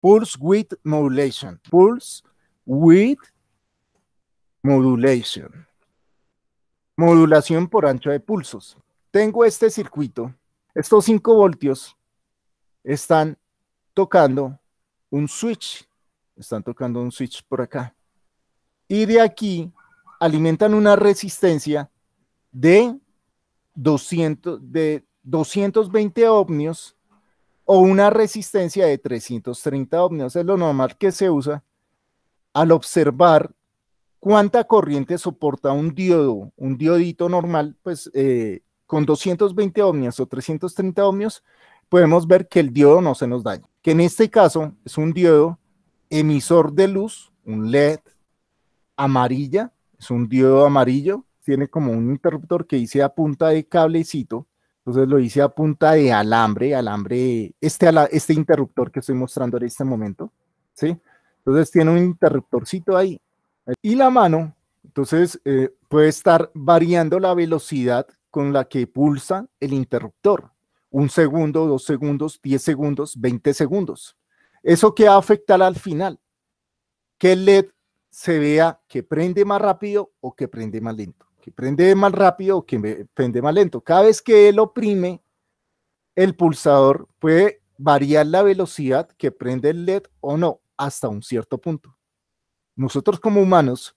Pulse Width modulation. Pulse Width modulation. Modulación por ancho de pulsos. Tengo este circuito. Estos 5 voltios están tocando un switch. Están tocando un switch por acá. Y de aquí alimentan una resistencia de 200, de 220 ohmios o una resistencia de 330 ohmios. Es lo normal que se usa al observar cuánta corriente soporta un diodo, un diodito normal, pues eh, con 220 ohmios o 330 ohmios, podemos ver que el diodo no se nos daña. Que en este caso es un diodo emisor de luz, un LED amarilla, es un diodo amarillo, tiene como un interruptor que dice a punta de cablecito entonces lo hice a punta de alambre, alambre, este, este interruptor que estoy mostrando en este momento, ¿sí? Entonces tiene un interruptorcito ahí. Y la mano, entonces eh, puede estar variando la velocidad con la que pulsa el interruptor. Un segundo, dos segundos, diez segundos, veinte segundos. ¿Eso que va a afectar al final? Que el LED se vea que prende más rápido o que prende más lento que prende más rápido o que prende más lento. Cada vez que él oprime el pulsador, puede variar la velocidad que prende el LED o no, hasta un cierto punto. Nosotros como humanos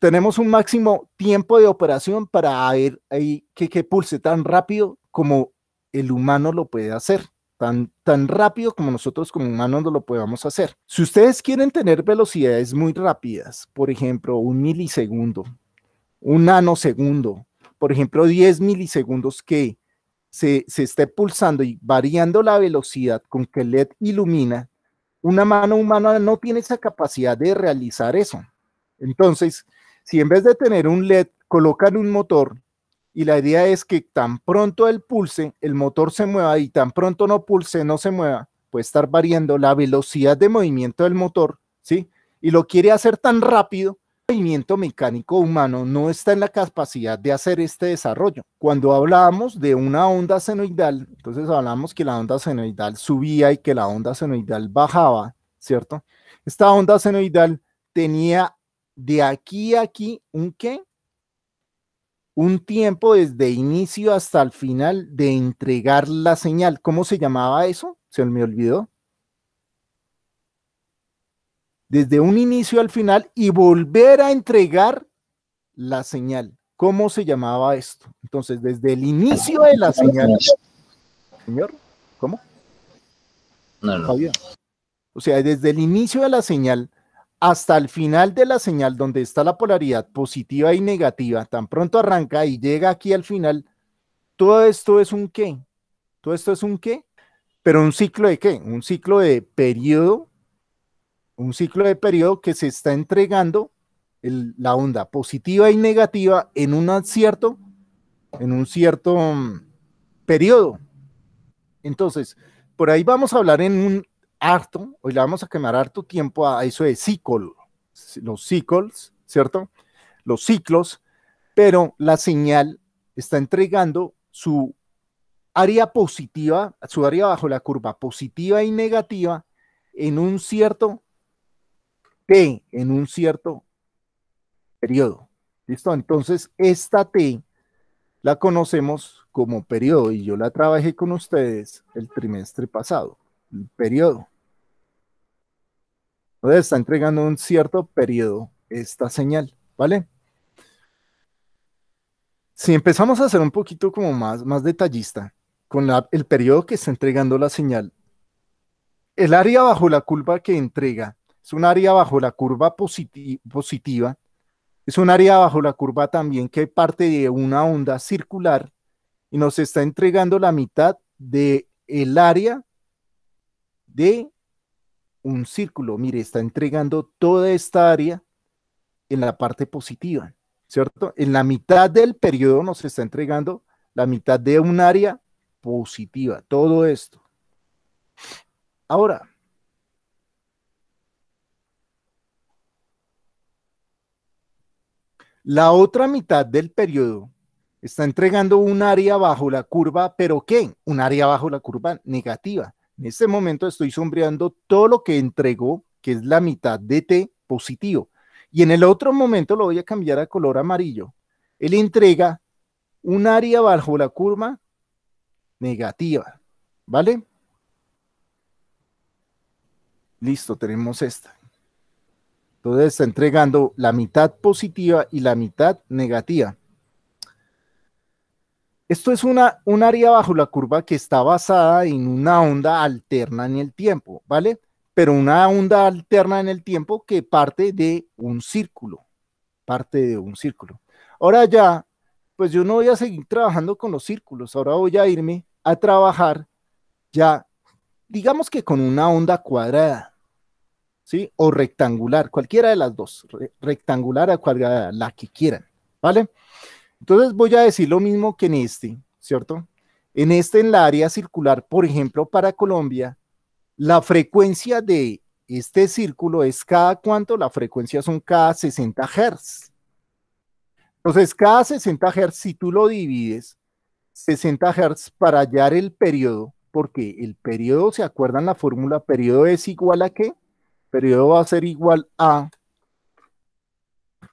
tenemos un máximo tiempo de operación para ver ahí que, que, pulse tan rápido como el humano lo puede hacer, tan, tan rápido como nosotros como humanos no lo podamos hacer. Si ustedes quieren tener velocidades muy rápidas, por ejemplo, un milisegundo, un nanosegundo, por ejemplo, 10 milisegundos que se, esté pulsando y variando la velocidad con que el LED ilumina, una mano humana no tiene esa capacidad de realizar eso. Entonces, si en vez de tener un LED colocan un motor y la idea es que tan pronto el pulse, el motor se mueva y tan pronto no pulse, no se mueva, puede estar variando la velocidad de movimiento del motor, ¿sí? Y lo quiere hacer tan rápido movimiento mecánico humano no está en la capacidad de hacer este desarrollo. Cuando hablábamos de una onda senoidal, entonces hablamos que la onda senoidal subía y que la onda senoidal bajaba, ¿cierto? Esta onda senoidal tenía de aquí a aquí un qué? Un tiempo desde inicio hasta el final de entregar la señal. ¿Cómo se llamaba eso? Se me olvidó desde un inicio al final y volver a entregar la señal. ¿Cómo se llamaba esto? Entonces, desde el inicio de la señal. Señor, ¿cómo? No, no. O sea, desde el inicio de la señal hasta el final de la señal, donde está la polaridad positiva y negativa, tan pronto arranca y llega aquí al final, todo esto es un qué. Todo esto es un qué, pero un ciclo de qué? Un ciclo de periodo un ciclo de periodo que se está entregando la onda positiva y negativa en un cierto, en un cierto mm, periodo. Entonces, por ahí vamos a hablar en un harto, hoy le vamos a quemar harto tiempo a eso de ciclo, los ciclos, ¿cierto? Los ciclos, pero la señal está entregando su área positiva, su área bajo la curva positiva y negativa en un cierto T en un cierto periodo. ¿Listo? Entonces, esta T la conocemos como periodo y yo la trabajé con ustedes el trimestre pasado, el periodo. Entonces, está entregando un cierto periodo esta señal, ¿vale? Si empezamos a hacer un poquito como más, más detallista con el periodo que está entregando la señal, el área bajo la curva que entrega es un área bajo la curva positiva, es un área bajo la curva también que parte de una onda circular y nos está entregando la mitad de el área de un círculo. Mire, está entregando toda esta área en la parte positiva, ¿cierto? En la mitad del periodo nos está entregando la mitad de un área positiva, todo esto. Ahora, La otra mitad del periodo está entregando un área bajo la curva, pero ¿qué? Un área bajo la curva negativa. En este momento estoy sombreando todo lo que entregó, que es la mitad de T positivo. Y en el otro momento lo voy a cambiar a color amarillo. Él entrega un área bajo la curva negativa. ¿Vale? Listo, tenemos esta. Entonces está entregando la mitad positiva y la mitad negativa. Esto es una, un área bajo la curva que está basada en una onda alterna en el tiempo, ¿vale? Pero una onda alterna en el tiempo que parte de un círculo, parte de un círculo. Ahora ya, pues yo no voy a seguir trabajando con los círculos, ahora voy a irme a trabajar ya, digamos que con una onda cuadrada. ¿sí? O rectangular, cualquiera de las dos, rectangular a cualquiera, la que quieran, ¿vale? Entonces voy a decir lo mismo que en este, ¿cierto? En este, en la área circular, por ejemplo, para Colombia, la frecuencia de este círculo es cada cuánto, la frecuencia son cada 60 Hz. Entonces, cada 60 Hz, si tú lo divides, 60 Hz para hallar el periodo, porque el periodo, ¿se acuerdan la fórmula? Periodo es igual a qué? periodo va a ser igual a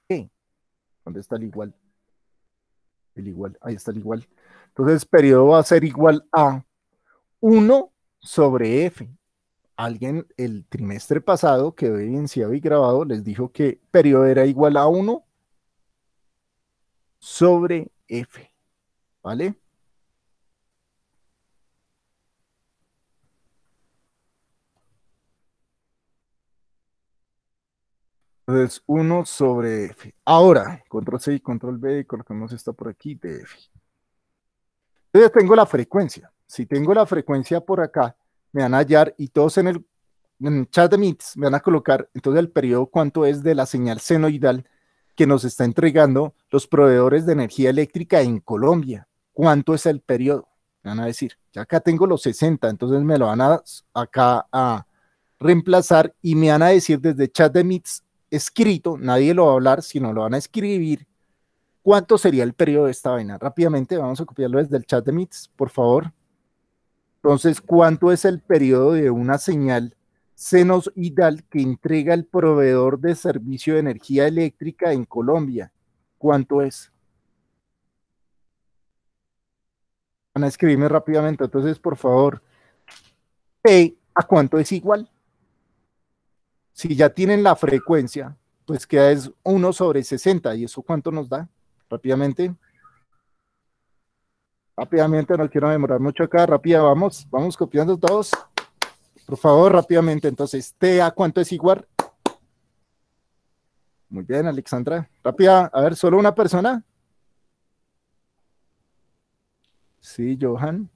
¿qué? ¿Dónde está el igual? El igual, ahí está el igual. Entonces, periodo va a ser igual a 1 sobre F. Alguien el trimestre pasado que evidenciado y grabado les dijo que periodo era igual a 1 sobre F. ¿Vale? Entonces, 1 sobre F. Ahora, control C y control B, colocamos esto por aquí DF. Entonces, tengo la frecuencia. Si tengo la frecuencia por acá, me van a hallar y todos en el, chat de MITS me van a colocar entonces el periodo cuánto es de la señal senoidal que nos está entregando los proveedores de energía eléctrica en Colombia. ¿Cuánto es el periodo? Me van a decir, ya acá tengo los 60, entonces me lo van a acá a reemplazar y me van a decir desde chat de MITS escrito, nadie lo va a hablar, sino lo van a escribir. ¿Cuánto sería el periodo de esta vaina? Rápidamente, vamos a copiarlo desde el chat de MITS, por favor. Entonces, ¿cuánto es el periodo de una señal idal que entrega el proveedor de servicio de energía eléctrica en Colombia? ¿Cuánto es? Van a escribirme rápidamente, entonces, por favor. ¿a cuánto es igual? Si ya tienen la frecuencia, pues queda es 1 sobre 60. ¿Y eso cuánto nos da? Rápidamente. Rápidamente, no quiero demorar mucho acá. Rápida, vamos. Vamos copiando todos. Por favor, rápidamente. Entonces, TA, ¿cuánto es igual? Muy bien, Alexandra. Rápida, a ver, ¿solo una persona? Sí, Johan.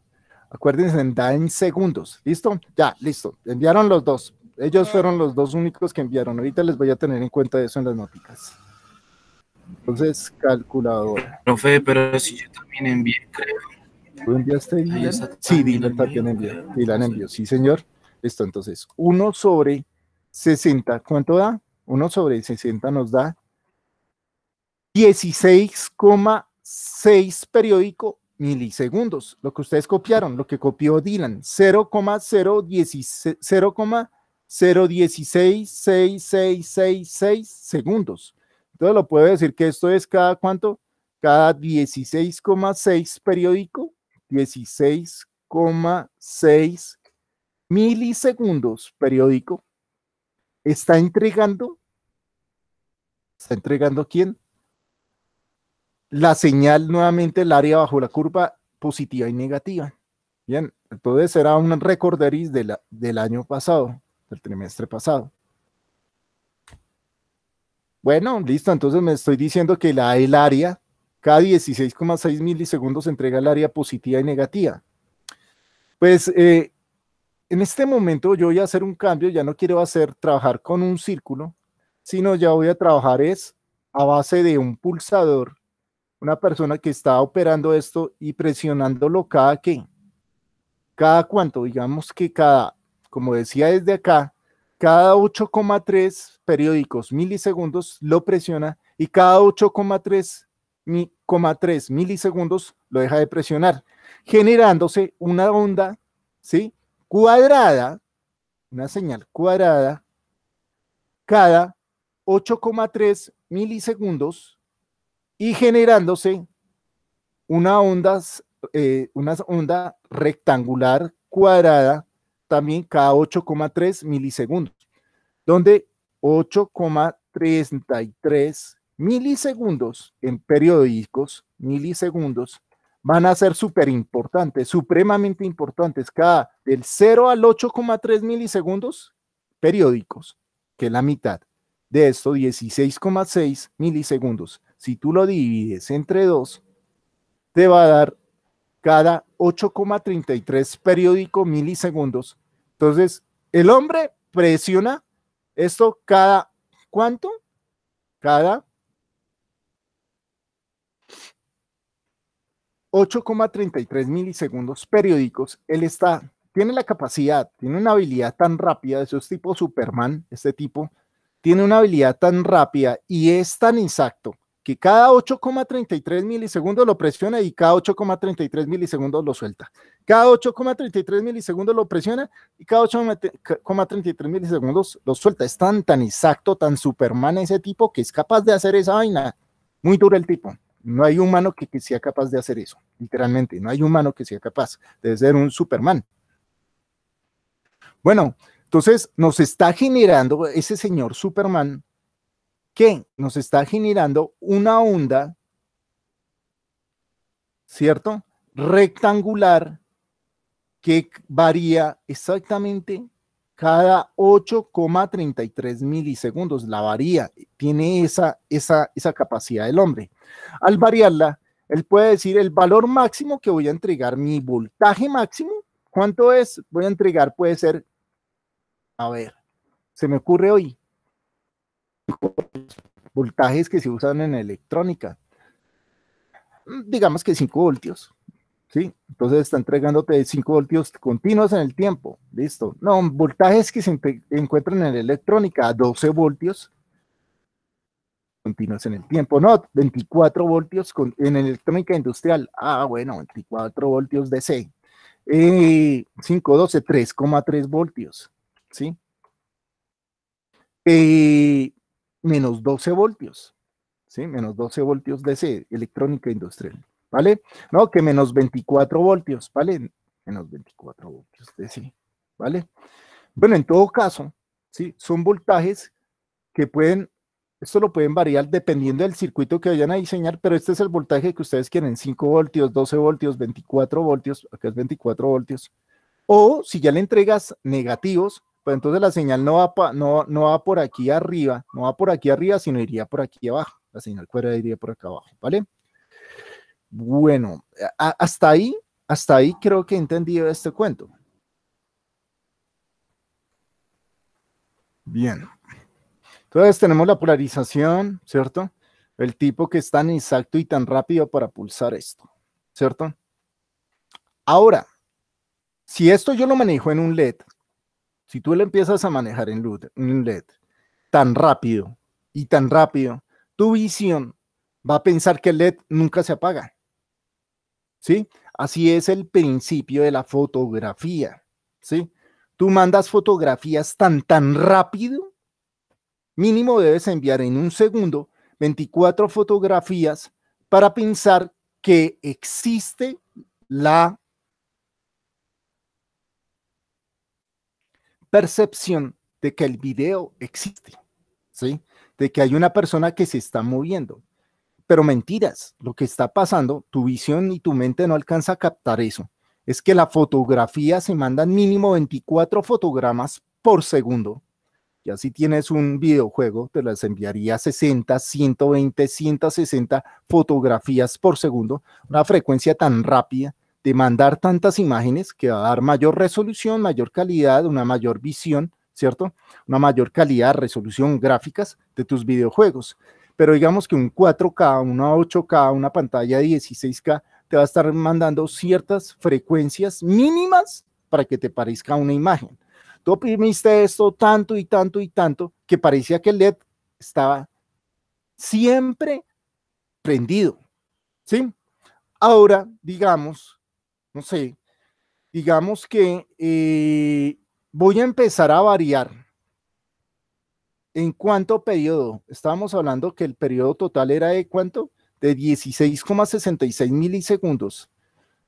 Acuérdense, da en segundos. ¿Listo? Ya, listo. Enviaron los dos. Ellos ah. fueron los dos únicos que enviaron. Ahorita les voy a tener en cuenta eso en las noticias Entonces, calculadora. Profe, pero si yo también envié, creo. ¿Tú enviaste ah, Sí, Dylan también envió. Dylan envió, sí, señor. Esto, entonces, 1 sobre 60. ¿Cuánto da? 1 sobre 60 nos da 16,6 periódico milisegundos. Lo que ustedes copiaron, lo que copió Dylan, 0,016 0166666 segundos. Entonces lo puedo decir que esto es cada cuánto? Cada 16,6 periódico, 16,6 milisegundos periódico. Está entregando, está entregando quién? La señal nuevamente, el área bajo la curva positiva y negativa. Bien, entonces será un recorderis de del año pasado el trimestre pasado. Bueno, listo, entonces me estoy diciendo que la el área, cada 16,6 milisegundos entrega el área positiva y negativa. Pues eh, en este momento yo voy a hacer un cambio, ya no quiero hacer trabajar con un círculo, sino ya voy a trabajar es a base de un pulsador, una persona que está operando esto y presionándolo cada que, cada cuánto, digamos que cada como decía desde acá, cada 8,3 periódicos milisegundos lo presiona y cada 8,3 milisegundos lo deja de presionar, generándose una onda, ¿sí? Cuadrada, una señal cuadrada, cada 8,3 milisegundos y generándose una onda, eh, una onda rectangular cuadrada también cada 8,3 milisegundos, donde 8,33 milisegundos en periódicos, milisegundos, van a ser súper importantes, supremamente importantes, cada del 0 al 8,3 milisegundos periódicos, que es la mitad. De esto, 16,6 milisegundos. Si tú lo divides entre dos, te va a dar cada 8,33 periódico milisegundos entonces, el hombre presiona esto cada cuánto? Cada 8,33 milisegundos periódicos. Él está, tiene la capacidad, tiene una habilidad tan rápida, eso es tipo Superman, este tipo, tiene una habilidad tan rápida y es tan exacto que cada 8,33 milisegundos lo presiona y cada 8,33 milisegundos lo suelta. Cada 8,33 milisegundos lo presiona y cada 8,33 milisegundos lo suelta. Es tan, exacto, tan Superman ese tipo que es capaz de hacer esa vaina. Muy duro el tipo. No hay humano que, que sea capaz de hacer eso, literalmente. No hay humano que sea capaz. de ser un Superman. Bueno, entonces nos está generando ese señor Superman que nos está generando una onda, ¿cierto? Rectangular que varía exactamente cada 8,33 milisegundos. La varía, tiene esa, esa, esa capacidad del hombre. Al variarla, él puede decir el valor máximo que voy a entregar, mi voltaje máximo, ¿cuánto es? Voy a entregar, puede ser, a ver, se me ocurre hoy, voltajes que se usan en electrónica. Mm, digamos que 5 voltios. ¿sí? Entonces está entregándote 5 voltios continuos en el tiempo. Listo. No, voltajes que se encuentran en electrónica, 12 voltios continuos en el tiempo. No, 24 voltios en electrónica industrial. Ah, bueno, 24 voltios DC. Eh, 512, 3,3 voltios. ¿Sí? Eh, menos 12 voltios, ¿sí? Menos 12 voltios de ese electrónica industrial, ¿vale? No, que menos 24 voltios, ¿vale? Menos 24 voltios DC, ¿vale? Bueno, en todo caso, ¿sí? Son voltajes que pueden, esto lo pueden variar dependiendo del circuito que vayan a diseñar, pero este es el voltaje que ustedes quieren, 5 voltios, 12 voltios, 24 voltios, acá es 24 voltios, o si ya le entregas negativos, pues entonces la señal no va, no, no va por aquí arriba, no va por aquí arriba, sino iría por aquí abajo. La señal cuadrada iría por acá abajo, ¿vale? Bueno, hasta ahí, hasta ahí creo que he entendido este cuento. Bien. Entonces tenemos la polarización, ¿cierto? El tipo que es tan exacto y tan rápido para pulsar esto, ¿cierto? Ahora, si esto yo lo manejo en un LED, si tú le empiezas a manejar en LED tan rápido y tan rápido, tu visión va a pensar que el LED nunca se apaga. ¿Sí? Así es el principio de la fotografía. ¿Sí? Tú mandas fotografías tan, tan rápido. Mínimo debes enviar en un segundo 24 fotografías para pensar que existe la percepción de que el video existe, ¿sí? De que hay una persona que se está moviendo. Pero mentiras, lo que está pasando, tu visión y tu mente no alcanza a captar eso. Es que la fotografía se mandan mínimo 24 fotogramas por segundo. Ya si tienes un videojuego, te las enviaría 60, 120, 160 fotografías por segundo, una frecuencia tan rápida de mandar tantas imágenes que va a dar mayor resolución, mayor calidad, una mayor visión, ¿cierto? Una mayor calidad, resolución gráficas de tus videojuegos. Pero digamos que un 4K, una 8K, una pantalla de 16K te va a estar mandando ciertas frecuencias mínimas para que te parezca una imagen. Tú oprimiste esto tanto y tanto y tanto que parecía que el LED estaba siempre prendido. ¿Sí? Ahora, digamos no sé, digamos que eh, voy a empezar a variar. ¿En cuánto periodo? Estábamos hablando que el periodo total era de cuánto? De 16,66 milisegundos.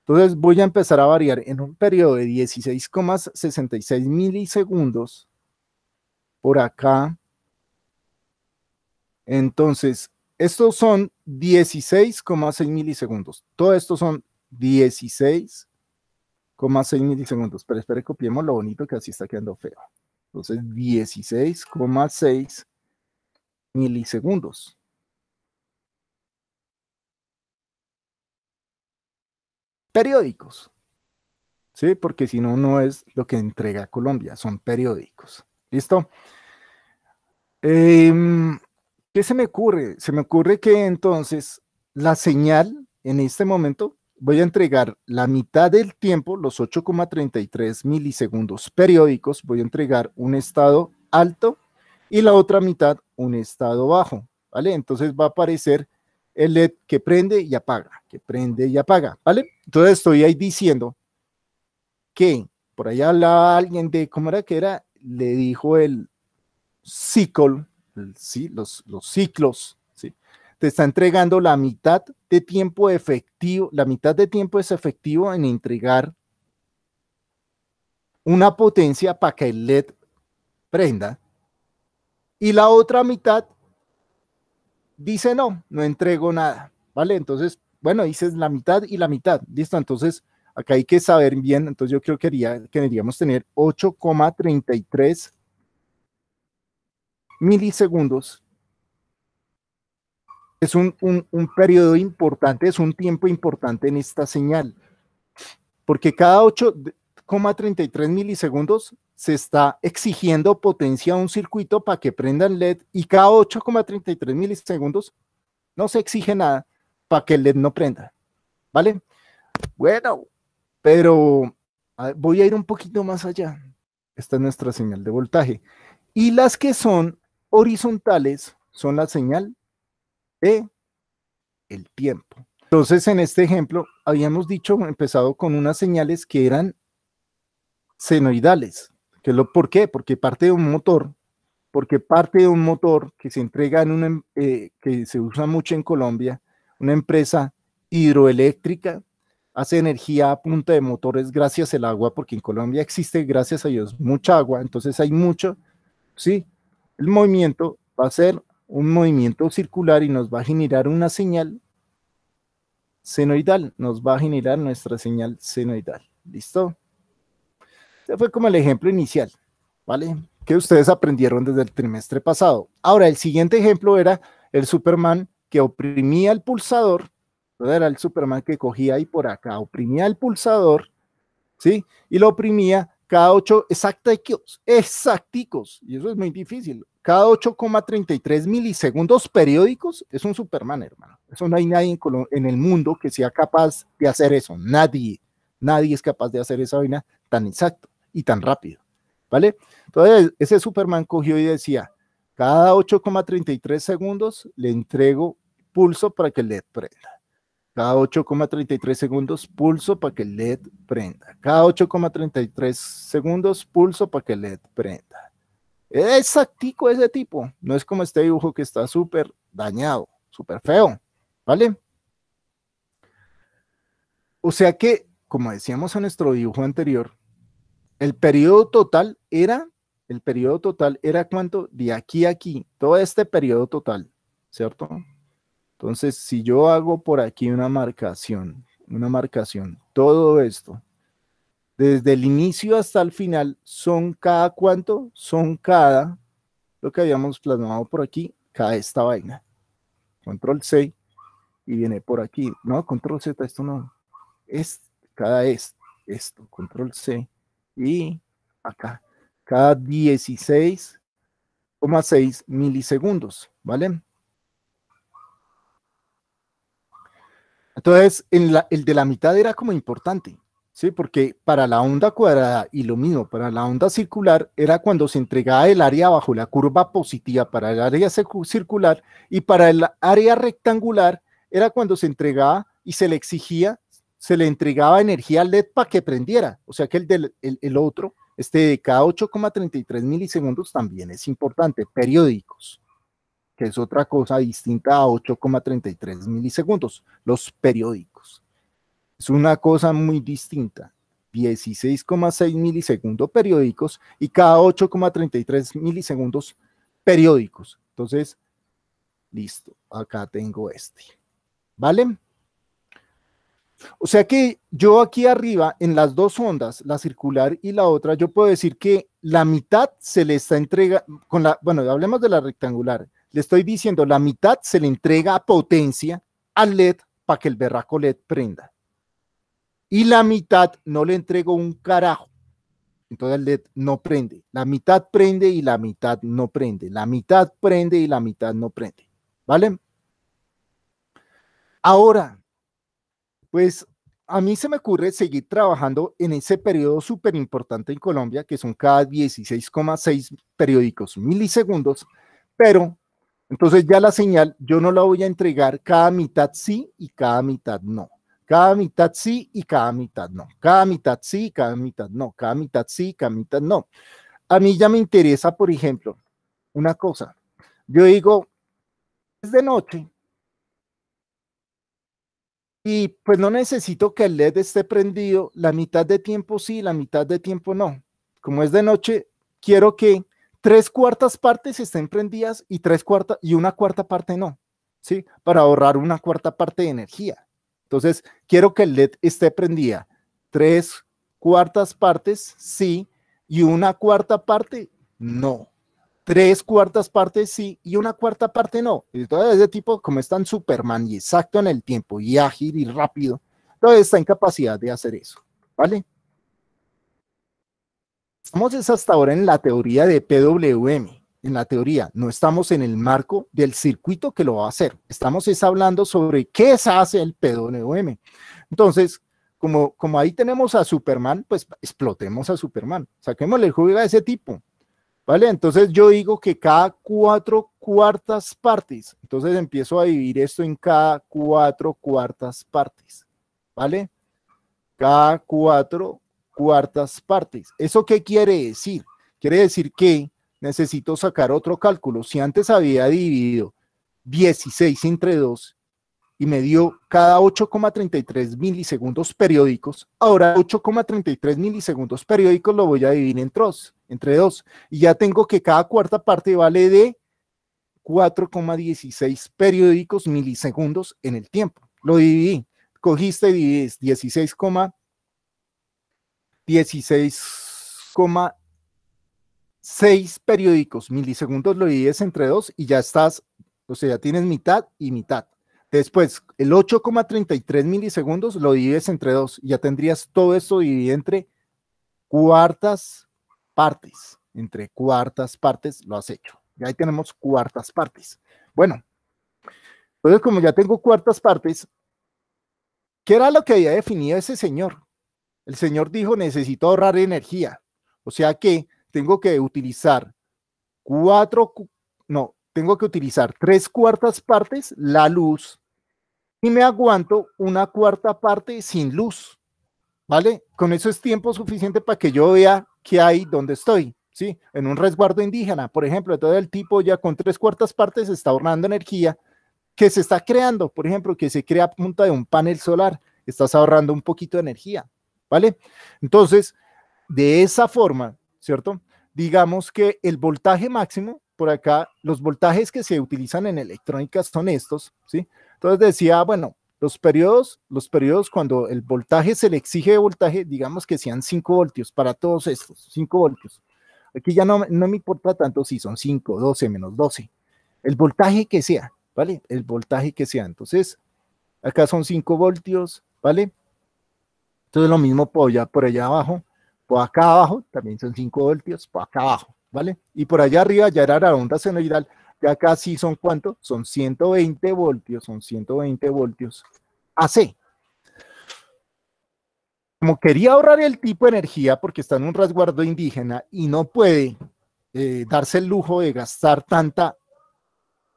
Entonces voy a empezar a variar en un periodo de 16,66 milisegundos por acá. Entonces, estos son 16,6 milisegundos. Todo esto son 16,6 milisegundos. Pero espere, copiemos lo bonito que así está quedando feo. Entonces, 16,6 milisegundos. Periódicos. ¿Sí? Porque si no, no es lo que entrega Colombia, son periódicos. ¿Listo? Em, ¿Qué se me ocurre? Se me ocurre que entonces la señal en este momento voy a entregar la mitad del tiempo, los 8,33 milisegundos periódicos, voy a entregar un estado alto y la otra mitad un estado bajo, ¿vale? Entonces va a aparecer el LED que prende y apaga, que prende y apaga, ¿vale? Entonces estoy ahí diciendo que por allá hablaba alguien de, ¿cómo era que era? Le dijo el ciclo, sí, los, los ciclos, te está entregando la mitad de tiempo efectivo, la mitad de tiempo es efectivo en entregar una potencia para que el LED prenda. Y la otra mitad dice no, no entrego nada, ¿vale? Entonces, bueno, dices la mitad y la mitad, listo, entonces acá hay que saber bien, entonces yo creo que queríamos tener 8,33 milisegundos es un, periodo importante, es un tiempo importante en esta señal, porque cada 8,33 milisegundos se está exigiendo potencia a un circuito para que prenda el LED y cada 8,33 milisegundos no se exige nada para que el LED no prenda. ¿Vale? Bueno, pero voy a ir un poquito más allá. Esta es nuestra señal de voltaje. Y las que son horizontales son la señal el tiempo. Entonces, en este ejemplo, habíamos dicho, empezado con unas señales que eran senoidales. Que lo, ¿Por qué? Porque parte de un motor, porque parte de un motor que se entrega en una, em, eh, que se usa mucho en Colombia, una empresa hidroeléctrica, hace energía a punta de motores gracias al agua, porque en Colombia existe, gracias a Dios, mucha agua, entonces hay mucho, sí, el movimiento va a ser un movimiento circular y nos va a generar una señal senoidal, nos va a generar nuestra señal senoidal. ¿Listo? Este fue como el ejemplo inicial, ¿vale? Que ustedes aprendieron desde el trimestre pasado. Ahora, el siguiente ejemplo era el Superman que oprimía el pulsador, era el Superman que cogía ahí por acá, oprimía el pulsador, ¿sí? Y lo oprimía cada ocho exacticos, exacticos, y eso es muy difícil, cada 8,33 milisegundos periódicos es un Superman, hermano. Eso no hay nadie en, el mundo que sea capaz de hacer eso. Nadie, nadie es capaz de hacer esa vaina tan exacto y tan rápido. ¿Vale? Entonces, ese Superman cogió y decía, cada 8,33 segundos le entrego pulso para que el LED prenda. Cada 8,33 segundos pulso para que el LED prenda. Cada 8,33 segundos pulso para que el LED prenda. Es exactico ese tipo. No es como este dibujo que está súper dañado, súper feo. ¿Vale? O sea que, como decíamos en nuestro dibujo anterior, el periodo total era, el periodo total era cuánto, de aquí a aquí, todo este periodo total, ¿cierto? Entonces, si yo hago por aquí una marcación, una marcación, todo esto, desde el inicio hasta el final, son cada cuánto, son cada, lo que habíamos plasmado por aquí, cada esta vaina. Control C y viene por aquí. No, control Z, esto no. Es cada es, esto, control C y acá. Cada 16,6 milisegundos, ¿vale? Entonces, en el de la mitad era como importante. ¿sí? Porque para la onda cuadrada, y lo mismo, para la onda circular, era cuando se entregaba el área bajo la curva positiva para el área circular, y para el área rectangular era cuando se entregaba y se le exigía, se le entregaba energía al LED para que prendiera, o sea que el, del, el otro, este de cada 8,33 milisegundos también es importante, periódicos que es otra cosa distinta a 8,33 milisegundos, los periódicos. Es una cosa muy distinta. 16,6 milisegundos periódicos y cada 8,33 milisegundos periódicos. Entonces, listo, acá tengo este. ¿Vale? O sea que yo aquí arriba, en las dos ondas, la circular y la otra, yo puedo decir que la mitad se le está entrega, con la, bueno, hablemos de la rectangular, le estoy diciendo, la mitad se le entrega potencia al LED para que el berraco LED prenda y la mitad no le entrego un carajo. Entonces el LED no prende. La mitad prende y la mitad no prende. La mitad prende y la mitad no prende. ¿Vale? Ahora, pues a mí se me ocurre seguir trabajando en ese periodo súper importante en Colombia, que son cada 16,6 periódicos milisegundos, pero entonces ya la señal yo no la voy a entregar cada mitad sí y cada mitad no. Cada mitad sí y cada mitad no. Cada mitad sí, cada mitad no. Cada mitad sí, cada mitad no. A mí ya me interesa, por ejemplo, una cosa. Yo digo, es de noche. Y pues no necesito que el LED esté prendido la mitad de tiempo sí, la mitad de tiempo no. Como es de noche, quiero que tres cuartas partes estén prendidas y tres cuartas y una cuarta parte no, ¿sí? Para ahorrar una cuarta parte de energía. Entonces, quiero que el LED esté prendida. Tres cuartas partes, sí, y una cuarta parte, no. Tres cuartas partes, sí, y una cuarta parte, no. Entonces, ese tipo, como es tan Superman y exacto en el tiempo, y ágil y rápido, entonces está en capacidad de hacer eso, ¿vale? Estamos hasta ahora en la teoría de PWM en la teoría, no estamos en el marco del circuito que lo va a hacer. Estamos es hablando sobre qué se hace el M, Entonces, como, como ahí tenemos a Superman, pues explotemos a Superman, saquémosle el juego a ese tipo. ¿Vale? Entonces yo digo que cada cuatro cuartas partes, entonces empiezo a dividir esto en cada cuatro cuartas partes, ¿vale? Cada cuatro cuartas partes. ¿Eso qué quiere decir? Quiere decir que necesito sacar otro cálculo. Si antes había dividido 16 entre 2 y me dio cada 8,33 milisegundos periódicos, ahora 8,33 milisegundos periódicos lo voy a dividir en entre 2. Y ya tengo que cada cuarta parte vale de 4,16 periódicos milisegundos en el tiempo. Lo dividí. Cogiste y 16, 16,16,16 seis periódicos, milisegundos lo divides entre dos y ya estás, o sea, ya tienes mitad y mitad. Después, el 8,33 milisegundos lo divides entre dos y ya tendrías todo esto dividido entre cuartas partes. Entre cuartas partes lo has hecho. Y ahí tenemos cuartas partes. Bueno, entonces como ya tengo cuartas partes, ¿qué era lo que había definido ese señor? El señor dijo, necesito ahorrar energía. O sea que tengo que utilizar cuatro, no, tengo que utilizar tres cuartas partes la luz y me aguanto una cuarta parte sin luz, ¿vale? Con eso es tiempo suficiente para que yo vea que hay donde estoy, ¿sí? En un resguardo indígena, por ejemplo, todo el tipo ya con tres cuartas partes está ahorrando energía que se está creando, por ejemplo, que se crea punta de un panel solar, estás ahorrando un poquito de energía, ¿vale? Entonces, de esa forma, ¿cierto? Digamos que el voltaje máximo, por acá, los voltajes que se utilizan en electrónica son estos, ¿sí? Entonces decía, bueno, los periodos, los periodos cuando el voltaje se le exige de voltaje, digamos que sean 5 voltios para todos estos, 5 voltios. Aquí ya no, me importa tanto si son 5, 12, menos 12. El voltaje que sea, ¿vale? El voltaje que sea. Entonces, acá son 5 voltios, ¿vale? Entonces lo mismo por por allá abajo, por pues, acá abajo, también son 5 voltios, por pues, acá abajo, ¿vale? Y por allá arriba ya era la onda senoidal, ya acá sí son cuánto, son 120 voltios, son 120 voltios AC. Como quería ahorrar el tipo de energía porque está en un resguardo indígena y no puede eh, darse el lujo de gastar tanta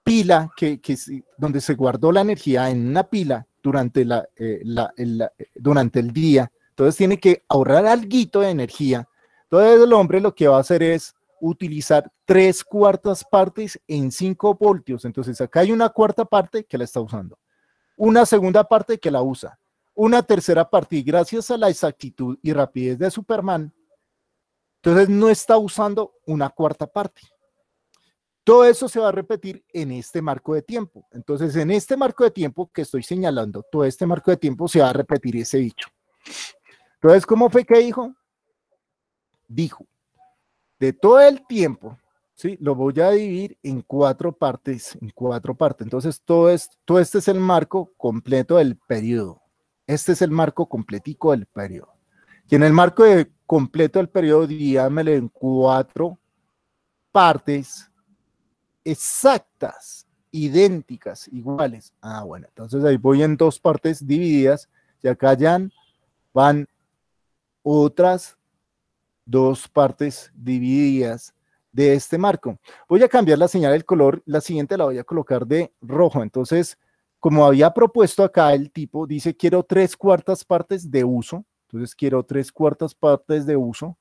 pila que, donde se guardó la energía en una pila durante eh, eh, el día, entonces tiene que ahorrar algo de energía. Entonces el hombre lo que va a hacer es utilizar tres cuartas partes en cinco voltios. Entonces acá hay una cuarta parte que la está usando, una segunda parte que la usa, una tercera parte gracias a la exactitud y rapidez de Superman, entonces no está usando una cuarta parte. Todo eso se va a repetir en este marco de tiempo. Entonces, en este marco de tiempo que estoy señalando, todo este marco de tiempo se va a repetir ese dicho. Entonces, ¿cómo fue que dijo? Dijo, de todo el tiempo, ¿sí? Lo voy a dividir en cuatro partes, en cuatro partes. Entonces, todo, esto, todo este es el marco completo del periodo. Este es el marco completico del periodo. Y en el marco de completo del periodo, dígamelo en cuatro partes exactas, idénticas, iguales. Ah, bueno, entonces ahí voy en dos partes divididas y acá ya van otras dos partes divididas de este marco. Voy a cambiar la señal del color, la siguiente la voy a colocar de rojo. Entonces, como había propuesto acá el tipo, dice quiero tres cuartas partes de uso. Entonces quiero tres cuartas partes de uso,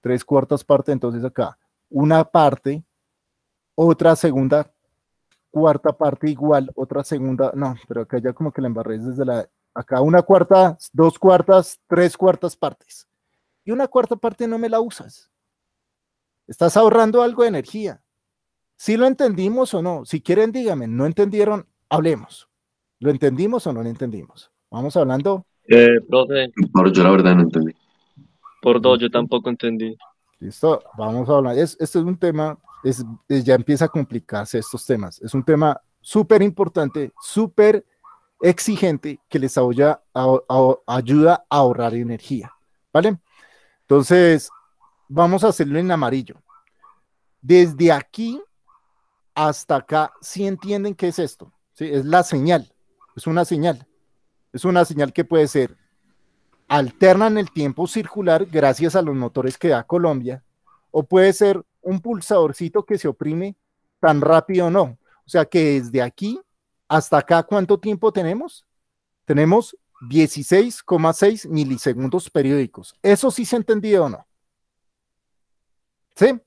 tres cuartas partes, entonces acá una parte, otra segunda, cuarta parte igual, otra segunda, no, pero acá ya como que la embarré desde la, acá una cuarta, dos cuartas, tres cuartas partes y una cuarta parte no me la usas. Estás ahorrando algo de energía. Si lo entendimos o no, si quieren díganme, no entendieron, hablemos. ¿Lo entendimos o no lo entendimos? Vamos hablando. Eh, profe. Por yo la verdad no entendí. Por dos, yo tampoco entendí. Listo, vamos a hablar. este es un tema, es, ya empieza a complicarse estos temas. Es un tema súper importante, súper exigente que les ayuda a ahorrar energía. ¿Vale? Entonces, vamos a hacerlo en amarillo. Desde aquí hasta acá, si entienden qué es esto, es la señal, es una señal, es una señal que puede ser alterna en el tiempo circular gracias a los motores que da Colombia, o puede ser un pulsadorcito que se oprime tan rápido o no. O sea que desde aquí hasta acá, ¿cuánto tiempo tenemos? Tenemos 16,6 milisegundos periódicos. ¿Eso sí se entendía o no? ¿Sí?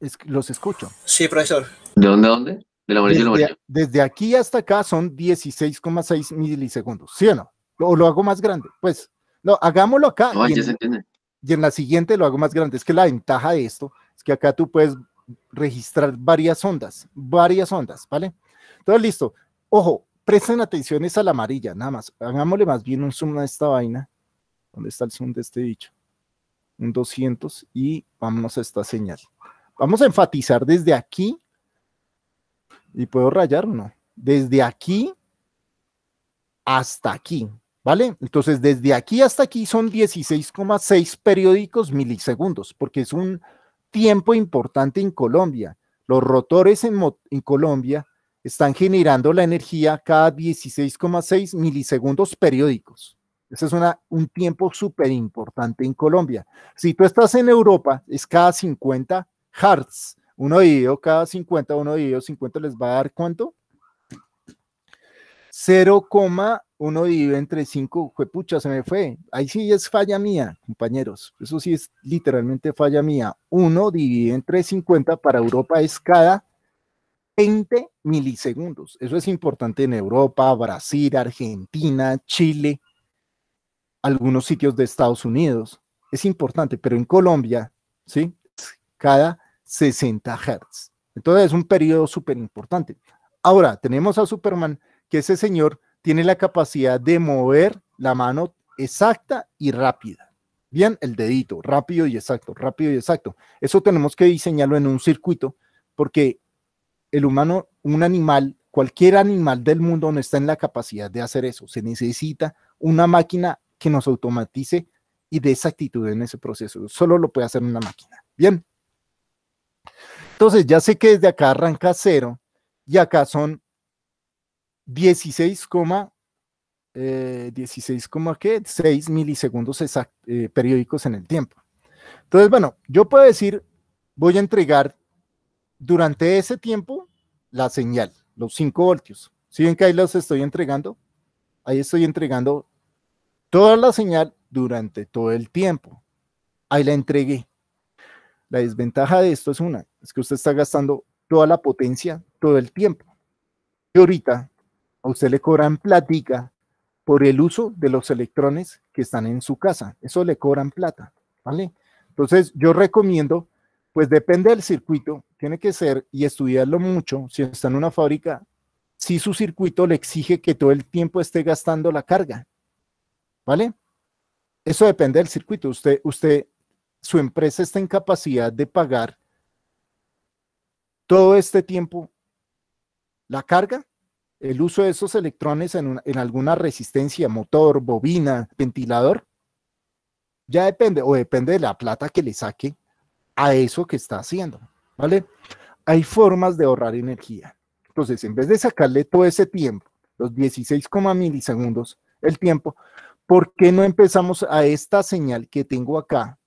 Es los escucho. Sí, profesor. ¿De dónde dónde? De la desde, desde aquí hasta acá son 16,6 milisegundos. ¿Sí o no? ¿O lo hago más grande? Pues, no, hagámoslo acá. No, ya se entiende. y en la siguiente lo hago más grande. Es que la ventaja de esto es que acá tú puedes registrar varias ondas, varias ondas, ¿vale? Entonces, listo. Ojo, presten atención es a la amarilla, nada más. Hagámosle más bien un zoom a esta vaina. ¿Dónde está el zoom de este dicho? Un 200 y vámonos a esta señal. Vamos a enfatizar desde aquí. ¿Y puedo rayar o no? Desde aquí hasta aquí, ¿vale? Entonces, desde aquí hasta aquí son 16,6 periódicos milisegundos, porque es un tiempo importante en Colombia. Los rotores en Colombia están generando la energía cada 16,6 milisegundos periódicos. Ese es una, un tiempo súper importante en Colombia. Si tú estás en Europa, es cada 50 hertz. Uno dividido cada 50, uno dividido 50 les va a dar cuánto? 0,1 dividido entre 5, pucha, se me fue. Ahí sí es falla mía, compañeros. Eso sí es literalmente falla mía. Uno dividido entre 50 para Europa es cada 20 milisegundos. Eso es importante en Europa, Brasil, Argentina, Chile, algunos sitios de Estados Unidos. Es importante, pero en Colombia, ¿sí? Cada 60 Hz. Entonces es un periodo súper importante. Ahora, tenemos a Superman, que ese señor tiene la capacidad de mover la mano exacta y rápida. Bien, el dedito, rápido y exacto, rápido y exacto. Eso tenemos que diseñarlo en un circuito porque el humano, un animal, cualquier animal del mundo no está en la capacidad de hacer eso. Se necesita una máquina que nos automatice y dé exactitud en ese proceso. Solo lo puede hacer una máquina. Bien. Entonces, ya sé que desde acá arranca cero y acá son 16, eh, 16, 6 milisegundos eh, periódicos en el tiempo. Entonces, bueno, yo puedo decir, voy a entregar durante ese tiempo la señal, los 5 voltios. Si que ahí los estoy entregando, ahí estoy entregando toda la señal durante todo el tiempo. Ahí la entregué. La desventaja de esto es una, es que usted está gastando toda la potencia todo el tiempo. Y ahorita a usted le cobran platica por el uso de los electrones que están en su casa. Eso le cobran plata, ¿vale? Entonces yo recomiendo pues depende del circuito, tiene que ser y estudiarlo mucho. Si está en una fábrica, si su circuito le exige que todo el tiempo esté gastando la carga, ¿vale? Eso depende del circuito. Usted, usted, su empresa está en capacidad de pagar todo este tiempo la carga, el uso de esos electrones en, en, alguna resistencia, motor, bobina, ventilador, ya depende, o depende de la plata que le saque a eso que está haciendo, ¿vale? Hay formas de ahorrar energía. Entonces, en vez de sacarle todo ese tiempo, los 16, milisegundos, el tiempo, ¿por qué no empezamos a esta señal que tengo acá?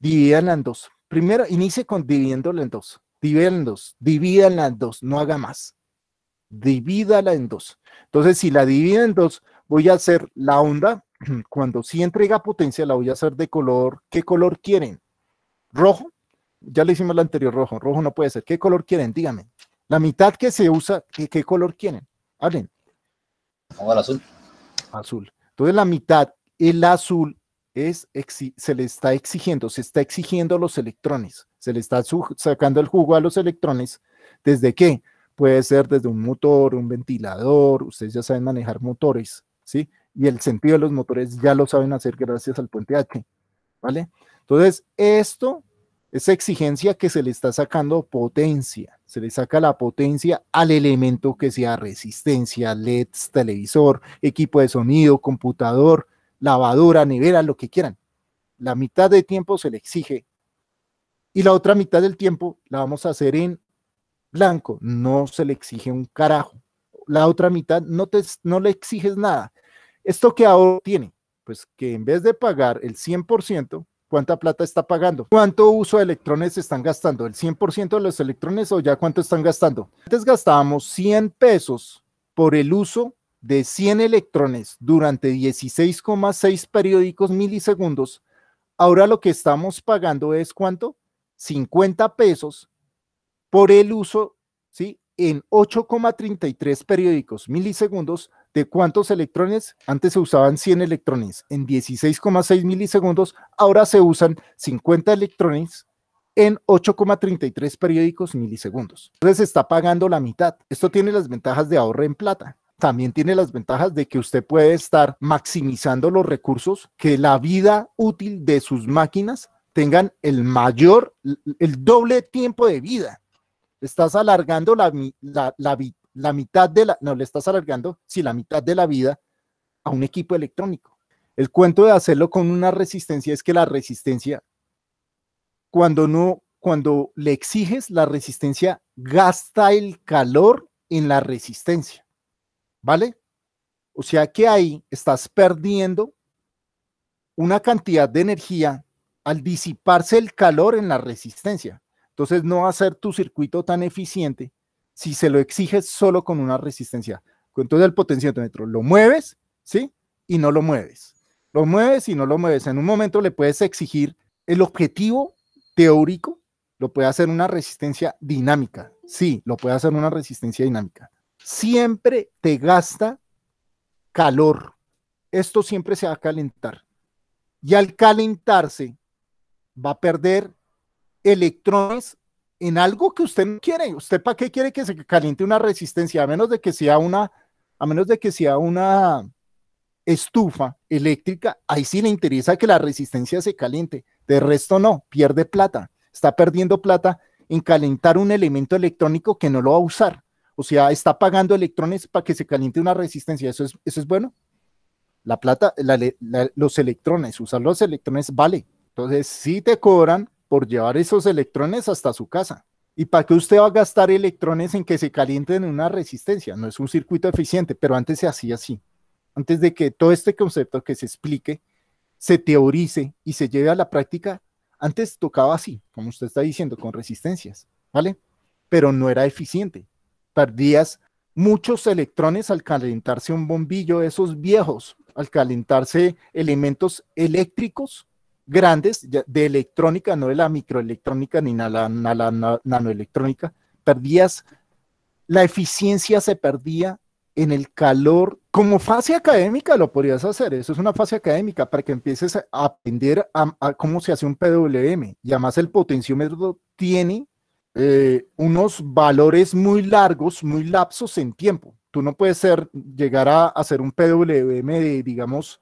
Divídanla en dos. Primero, inicie con dividiéndola en dos. Divídala en dos. en dos. No haga más. Divídala en dos. Entonces, si la divido en dos, voy a hacer la onda. Cuando sí entrega potencia, la voy a hacer de color. ¿Qué color quieren? rojo, ya le hicimos la anterior rojo, rojo no puede ser. ¿Qué color quieren? Díganme. La mitad que se usa, ¿qué, color quieren? Hablen. Vamos al azul. Azul. Entonces la mitad, el azul, es se le está exigiendo, se está exigiendo los electrones, se le está sacando el jugo a los electrones. ¿Desde qué? Puede ser desde un motor, un ventilador, ustedes ya saben manejar motores, ¿sí? Y el sentido de los motores ya lo saben hacer gracias al puente H, ¿vale? Entonces, esto es exigencia que se le está sacando potencia, se le saca la potencia al elemento que sea resistencia, LEDs, televisor, equipo de sonido, computador, lavadora, nevera, lo que quieran. La mitad de tiempo se le exige y la otra mitad del tiempo la vamos a hacer en blanco, no se le exige un carajo. La otra mitad no, te, no le exiges nada. ¿Esto que ahora tiene? Pues que en vez de pagar el 100%, ¿Cuánta plata está pagando? ¿Cuánto uso de electrones están gastando? ¿El 100% de los electrones o ya cuánto están gastando? Antes gastábamos 100 pesos por el uso de 100 electrones durante 16,6 periódicos milisegundos. Ahora lo que estamos pagando es cuánto? 50 pesos por el uso, ¿sí? En 8,33 periódicos milisegundos de cuántos electrones. Antes se usaban 100 electrones en 16,6 milisegundos, ahora se usan 50 electrones en 8,33 periódicos milisegundos. Entonces está pagando la mitad. Esto tiene las ventajas de ahorro en plata. También tiene las ventajas de que usted puede estar maximizando los recursos, que la vida útil de sus máquinas tengan el mayor, el doble tiempo de vida. Estás alargando la, vida la mitad de la, no le estás alargando, si la mitad de la vida a un equipo electrónico. El cuento de hacerlo con una resistencia es que la resistencia, cuando no, cuando le exiges la resistencia, gasta el calor en la resistencia, ¿vale? O sea que ahí estás perdiendo una cantidad de energía al disiparse el calor en la resistencia. Entonces no va a ser tu circuito tan eficiente si se lo exiges solo con una resistencia. Entonces el potenciómetro lo mueves, ¿sí? Y no lo mueves. Lo mueves y no lo mueves. En un momento le puedes exigir el objetivo teórico, lo puede hacer una resistencia dinámica. Sí, lo puede hacer una resistencia dinámica. Siempre te gasta calor. Esto siempre se va a calentar. Y al calentarse va a perder electrones en algo que usted no quiere. ¿Usted para qué quiere que se caliente una resistencia? A menos de que sea una, a menos de que sea una estufa eléctrica, ahí sí le interesa que la resistencia se caliente. De resto no, pierde plata. Está perdiendo plata en calentar un elemento electrónico que no lo va a usar. O sea, está pagando electrones para que se caliente una resistencia. ¿Eso es, eso es bueno? La plata, los electrones, usar los electrones vale. Entonces, si te cobran por llevar esos electrones hasta su casa. ¿Y para qué usted va a gastar electrones en que se calienten en una resistencia? No es un circuito eficiente, pero antes se hacía así. Antes de que todo este concepto que se explique, se teorice y se lleve a la práctica, antes tocaba así, como usted está diciendo, con resistencias, ¿vale? Pero no era eficiente. Perdías muchos electrones al calentarse un bombillo, esos viejos, al calentarse elementos eléctricos grandes de electrónica, no de la microelectrónica ni la, la, nanoelectrónica, perdías, la eficiencia se perdía en el calor, como fase académica lo podrías hacer, eso es una fase académica para que empieces a aprender a, cómo se hace un PWM y además el potenciómetro tiene eh, unos valores muy largos, muy lapsos en tiempo. Tú no puedes ser, llegar a hacer un PWM de, digamos,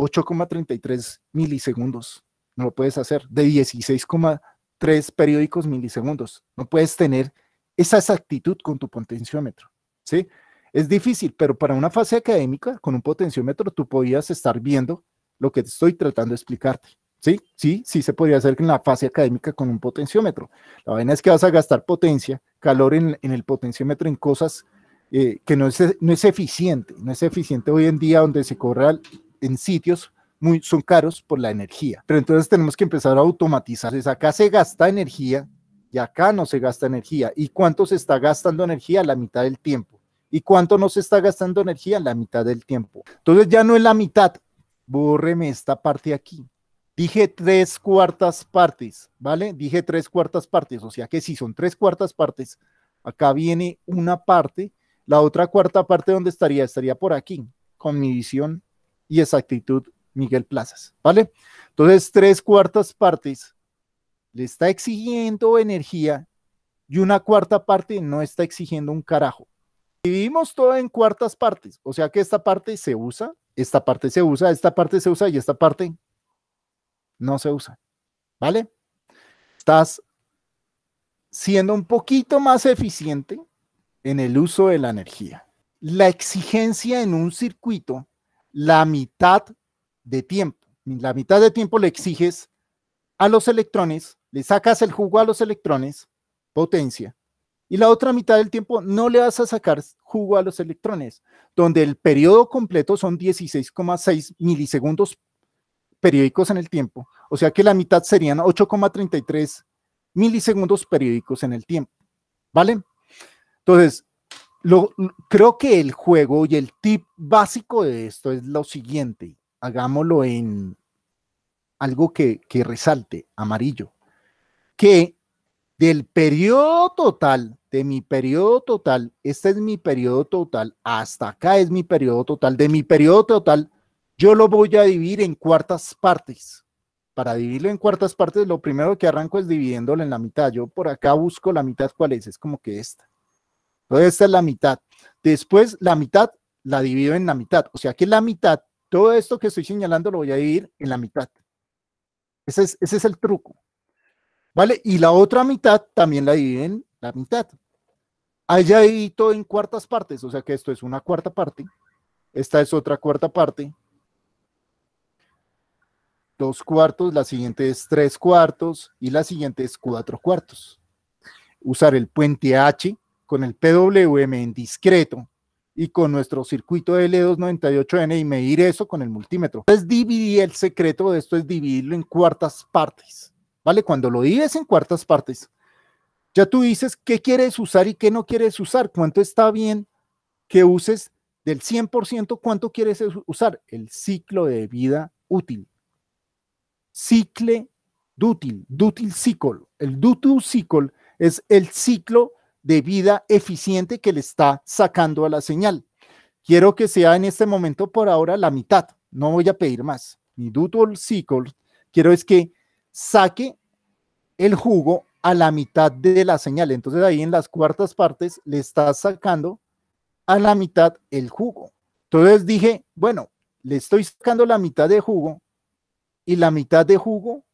8,33 milisegundos. No lo puedes hacer. De 16,3 periódicos milisegundos. No puedes tener esa exactitud con tu potenciómetro. ¿sí? Es difícil, pero para una fase académica, con un potenciómetro, tú podías estar viendo lo que estoy tratando de explicarte. Sí, sí, sí se podría hacer en la fase académica con un potenciómetro. La vaina es que vas a gastar potencia, calor en, el potenciómetro en cosas eh, que no es, no es eficiente. No es eficiente hoy en día donde se al, en sitios muy, son caros por la energía. Pero entonces tenemos que empezar a automatizar. acá se gasta energía y acá no se gasta energía. ¿Y cuánto se está gastando energía? La mitad del tiempo. ¿Y cuánto no se está gastando energía? La mitad del tiempo. Entonces ya no es la mitad. Bórreme esta parte aquí. Dije tres cuartas partes, ¿vale? Dije tres cuartas partes. O sea que si son tres cuartas partes, acá viene una parte. La otra cuarta parte, ¿dónde estaría? Estaría por aquí, con mi visión y exactitud Miguel Plazas, ¿vale? Entonces, tres cuartas partes le está exigiendo energía y una cuarta parte no está exigiendo un carajo. Dividimos todo en cuartas partes, o sea que esta parte se usa, esta parte se usa, esta parte se usa y esta parte no se usa, ¿vale? Estás siendo un poquito más eficiente en el uso de la energía. La exigencia en un circuito la mitad de tiempo. La mitad de tiempo le exiges a los electrones, le sacas el jugo a los electrones, potencia, y la otra mitad del tiempo no le vas a sacar jugo a los electrones, donde el periodo completo son 16,6 milisegundos periódicos en el tiempo, o sea que la mitad serían 8,33 milisegundos periódicos en el tiempo, ¿vale? Entonces, lo, creo que el juego y el tip básico de esto es lo siguiente. Hagámoslo en algo que, que resalte, amarillo. Que del periodo total, de mi periodo total, este es mi periodo total, hasta acá es mi periodo total, de mi periodo total, yo lo voy a dividir en cuartas partes. Para dividirlo en cuartas partes, lo primero que arranco es dividiéndolo en la mitad. Yo por acá busco la mitad, ¿cuál es? Es como que esta. Entonces, esta es la mitad. Después, la mitad la divido en la mitad. O sea que la mitad, todo esto que estoy señalando lo voy a dividir en la mitad. Ese es, es el truco. ¿Vale? Y la otra mitad también la dividen en la mitad. Allá divido en cuartas partes, o sea que esto es una cuarta parte. Esta es otra cuarta parte. Dos cuartos, la siguiente es tres cuartos y la siguiente es cuatro cuartos. Usar el puente H con el PWM en discreto y con nuestro circuito L298N e y medir eso con el multímetro. Entonces dividir el secreto de esto es dividirlo en cuartas partes, ¿vale? Cuando lo divides en cuartas partes, ya tú dices qué quieres usar y qué no quieres usar, cuánto está bien que uses del 100%, cuánto quieres usar, el ciclo de vida útil. Cicle dútil, dútil ciclo. El dútil ciclo es el ciclo de vida eficiente que le está sacando a la señal. Quiero que sea en este momento por ahora la mitad, no voy a pedir más. Mi doodle cycle quiero es que saque el jugo a la mitad de la señal. Entonces ahí en las cuartas partes le está sacando a la mitad el jugo. Entonces dije, bueno, le estoy sacando la mitad de jugo y la mitad de jugo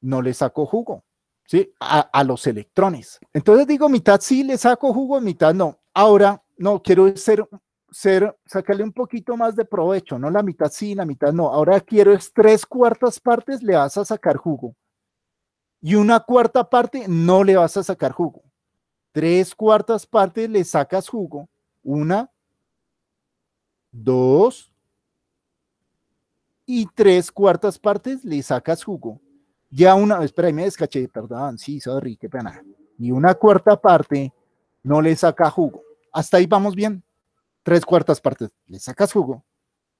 no le sacó jugo. ¿sí? A, los electrones. Entonces digo, mitad sí, le saco jugo, mitad no. Ahora, no, quiero ser, ser, sacarle un poquito más de provecho, no la mitad sí, la mitad no. Ahora quiero es tres cuartas partes, le vas a sacar jugo. Y una cuarta parte no le vas a sacar jugo. Tres cuartas partes le sacas jugo. Una, dos y tres cuartas partes le sacas jugo ya una, espera, y me descaché, perdón, sí, sorry, qué pena. Y una cuarta parte no le saca jugo. Hasta ahí vamos bien. Tres cuartas partes le sacas jugo,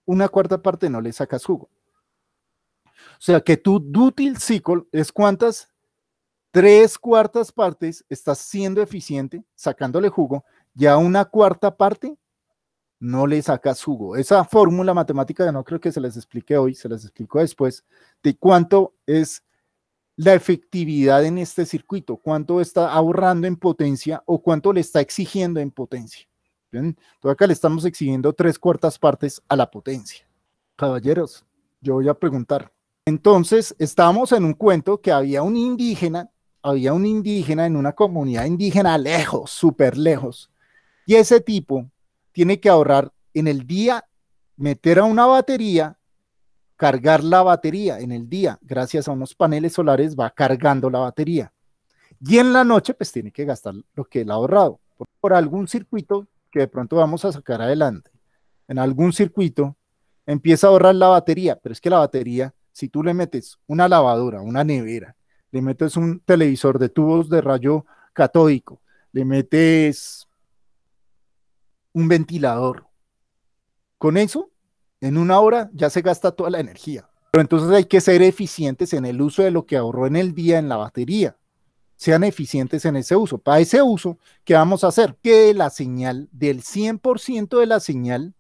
una cuarta parte no le sacas jugo. O sea que tu dútil cycle es cuántas tres cuartas partes estás siendo eficiente, sacándole jugo, ya una cuarta parte no le sacas jugo. Esa fórmula matemática no creo que se les explique hoy, se les explico después, de cuánto es la efectividad en este circuito, cuánto está ahorrando en potencia o cuánto le está exigiendo en potencia. ¿Bien? Entonces acá le estamos exigiendo tres cuartas partes a la potencia. Caballeros, yo voy a preguntar. Entonces, estábamos en un cuento que había un indígena, había un indígena en una comunidad indígena lejos, súper lejos, y ese tipo tiene que ahorrar en el día, meter a una batería cargar la batería en el día, gracias a unos paneles solares, va cargando la batería. Y en la noche, pues tiene que gastar lo que él ha ahorrado por, algún circuito que de pronto vamos a sacar adelante. En algún circuito empieza a ahorrar la batería, pero es que la batería, si tú le metes una lavadora, una nevera, le metes un televisor de tubos de rayo catódico, le metes un ventilador, con eso en una hora ya se gasta toda la energía. Pero entonces hay que ser eficientes en el uso de lo que ahorró en el día en la batería. Sean eficientes en ese uso. Para ese uso, ¿qué vamos a hacer? Que la señal, del 100% de la señal,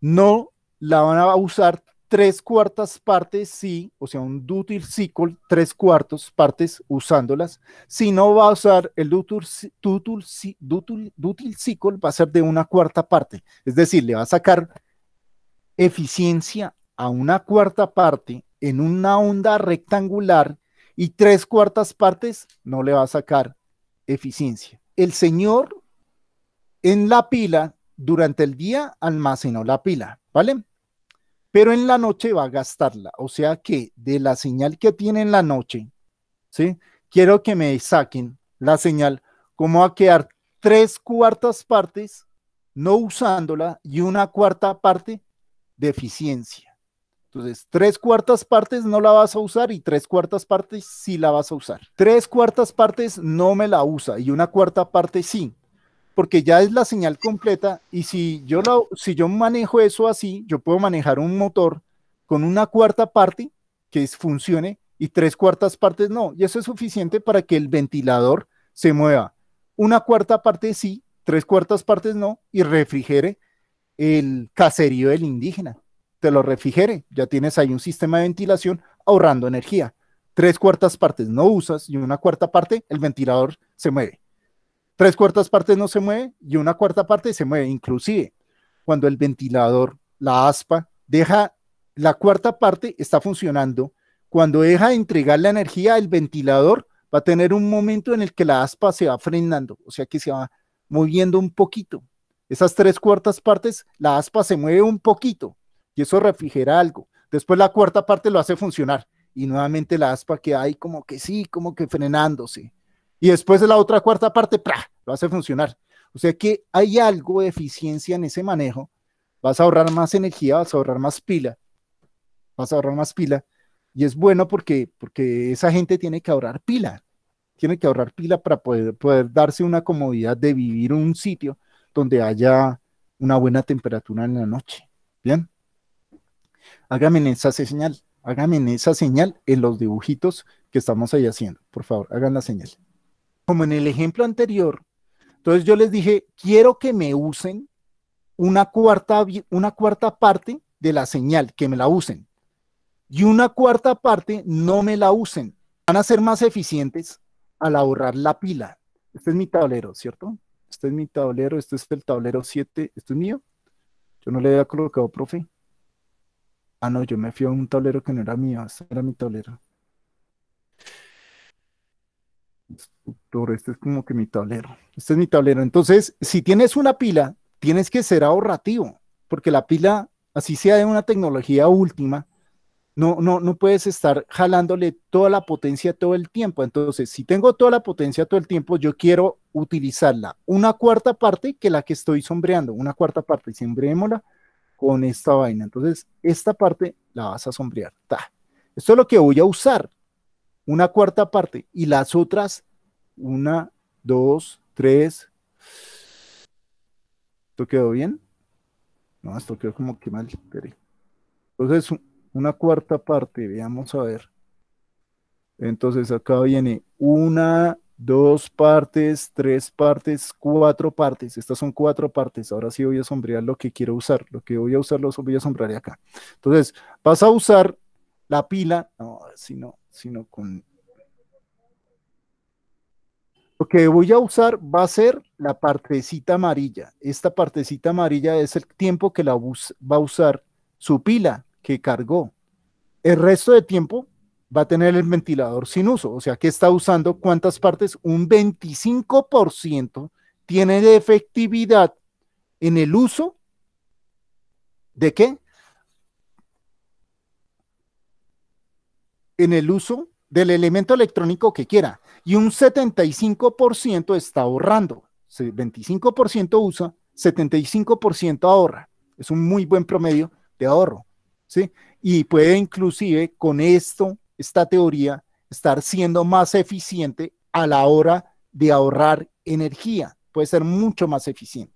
no la van a usar tres cuartas partes, sí, o sea, un duty cycle, tres cuartos partes usándolas. Si no va a usar el duty, cycle, va a ser de una cuarta parte. Es decir, le va a sacar eficiencia a una cuarta parte en una onda rectangular y tres cuartas partes no le va a sacar eficiencia. El señor en la pila durante el día almacenó la pila, ¿vale? Pero en la noche va a gastarla, o sea que de la señal que tiene en la noche, ¿sí? Quiero que me saquen la señal, como va a quedar tres cuartas partes no usándola y una cuarta parte de eficiencia. Entonces, tres cuartas partes no la vas a usar y tres cuartas partes sí la vas a usar. Tres cuartas partes no me la usa y una cuarta parte sí, porque ya es la señal completa y si yo, la, si yo manejo eso así, yo puedo manejar un motor con una cuarta parte que es, funcione y tres cuartas partes no. Y eso es suficiente para que el ventilador se mueva. Una cuarta parte sí, tres cuartas partes no y refrigere el caserío del indígena. Te lo refrigere, ya tienes ahí un sistema de ventilación ahorrando energía. Tres cuartas partes no usas y una cuarta parte el ventilador se mueve. Tres cuartas partes no se mueve y una cuarta parte se mueve. Inclusive, cuando el ventilador, la aspa, deja la cuarta parte está funcionando. Cuando deja de entregar la energía, el ventilador va a tener un momento en el que la aspa se va frenando, o sea que se va moviendo un poquito, esas tres cuartas partes, la aspa se mueve un poquito y eso refrigera algo. Después la cuarta parte lo hace funcionar y nuevamente la aspa que hay como que sí, como que frenándose. Y después de la otra cuarta parte, lo hace funcionar. O sea que hay algo de eficiencia en ese manejo. Vas a ahorrar más energía, vas a ahorrar más pila, vas a ahorrar más pila. Y es bueno porque, porque esa gente tiene que ahorrar pila, tiene que ahorrar pila para poder, poder darse una comodidad de vivir un sitio donde haya una buena temperatura en la noche. Bien. Háganme esa señal, háganme esa señal en los dibujitos que estamos ahí haciendo. Por favor, hagan la señal. Como en el ejemplo anterior, entonces yo les dije, quiero que me usen una cuarta, una cuarta parte de la señal, que me la usen. Y una cuarta parte no me la usen. Van a ser más eficientes al ahorrar la pila. Este es mi tablero, ¿cierto? este es mi tablero, este es el tablero 7, ¿esto es mío? Yo no le había colocado, profe. Ah, no, yo me fui a un tablero que no era mío, este era mi tablero. Este es como que mi tablero. Este es mi tablero. Entonces, si tienes una pila, tienes que ser ahorrativo, porque la pila, así sea de una tecnología última, no, no, no puedes estar jalándole toda la potencia todo el tiempo. Entonces, si tengo toda la potencia todo el tiempo, yo quiero utilizarla una cuarta parte que la que estoy sombreando, una cuarta parte, y con esta vaina. Entonces, esta parte la vas a sombrear. Esto es lo que voy a usar, una cuarta parte, y las otras, una, dos, tres. ¿Esto quedó bien? No, esto quedó como que mal. Entonces, una cuarta parte, veamos a ver. Entonces acá viene una, dos partes, tres partes, cuatro partes. Estas son cuatro partes. Ahora sí voy a sombrear lo que quiero usar. Lo que voy a usar lo voy a sombrear acá. Entonces, vas a usar la pila, no, sino, sino con... Lo que voy a usar va a ser la partecita amarilla. Esta partecita amarilla es el tiempo que la va a usar su pila que cargó. El resto de tiempo va a tener el ventilador sin uso, o sea, que está usando cuántas partes, un 25% tiene de efectividad en el uso de qué? En el uso del elemento electrónico que quiera y un 75% está ahorrando. 25% usa, 75% ahorra. Es un muy buen promedio de ahorro. Y puede inclusive con esto, esta teoría, estar siendo más eficiente a la hora de ahorrar energía. Puede ser mucho más eficiente.